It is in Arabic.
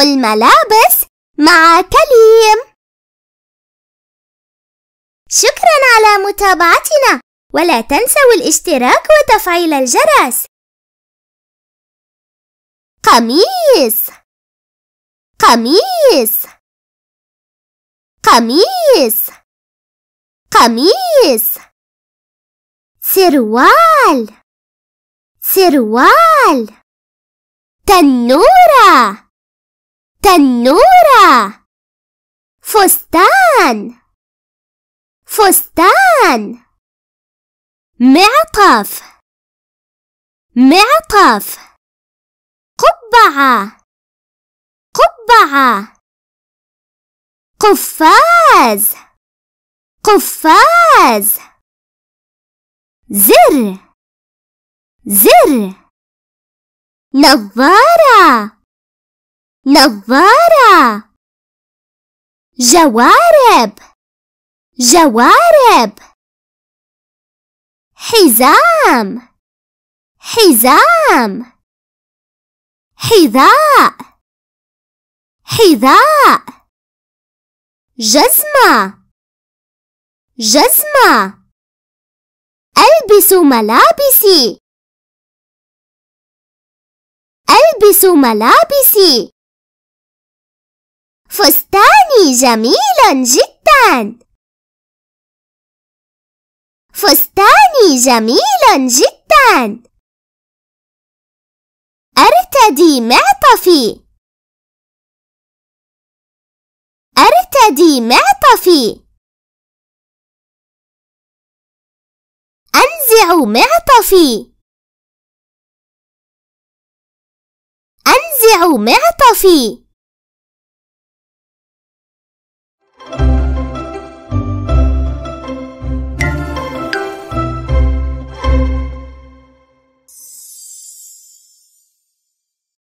الملابس مع كليم شكرا على متابعتنا ولا تنسوا الاشتراك وتفعيل الجرس قميص قميص قميص قميص سروال سروال تنورة تنورة فستان فستان معطف معطف قبعة قبعة قفاز قفاز زر زر نظارة نظارة جوارب جوارب حزام حزام حذاء حذاء جزمة جزمة ألبس ملابسي ألبس ملابسي جميلا جدا فستاني جميل جدا ارتدي معطفي ارتدي معطفي انزع معطفي انزع معطفي